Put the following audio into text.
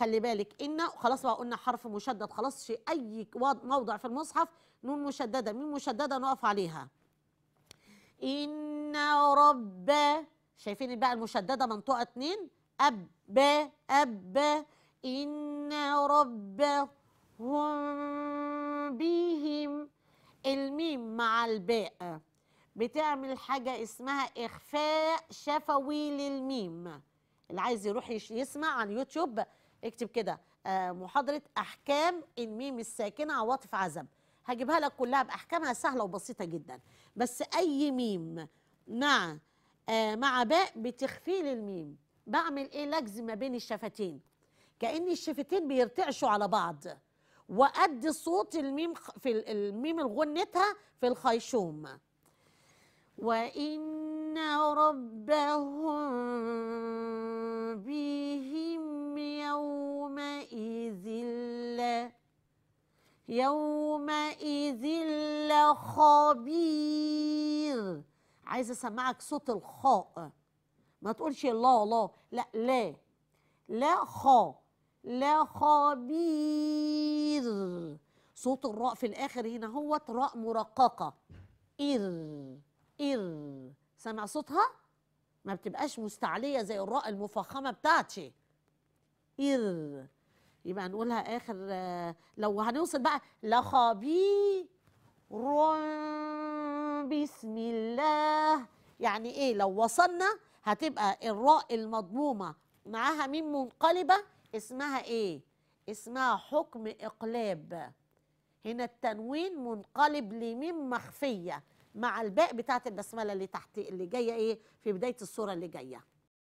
خلي بالك إن خلاص بقى قلنا حرف مشدد خلاص أي موضع في المصحف نون مشددة مين مشددة نقف عليها إن رب شايفين بقى المشددة منطقة اتنين أب أب إن رب هم بهم الميم مع الباء بتعمل حاجة اسمها إخفاء شفوي للميم اللي عايز يروح يسمع على اليوتيوب اكتب كده آه، محاضره احكام الميم الساكنه عواطف عزم هجيبها لك كلها باحكامها سهله وبسيطه جدا بس اي ميم مع آه، مع باء بتخفي الميم بعمل ايه لجز ما بين الشفتين كان الشفتين بيرتعشوا على بعض وأدي صوت الميم في الميم الغنتها في الخيشوم وان ربك يومئذ لخبير عايزه اسمعك صوت الخاء ما تقولش لا لا لا لا لا خا لا خبير صوت الراء في الاخر هنا هو راء مرققه إر إر سامع صوتها ما بتبقاش مستعليه زي الراء المفخمه بتاعتي إر يبقى نقولها اخر لو هنوصل بقى لخبير بسم الله يعني ايه لو وصلنا هتبقى الراء المضمومه معاها ميم منقلبه اسمها ايه اسمها حكم اقلاب هنا التنوين منقلب لميم مخفيه مع الباء بتاعت البسمله اللي تحت اللي جايه ايه في بدايه الصوره اللي جايه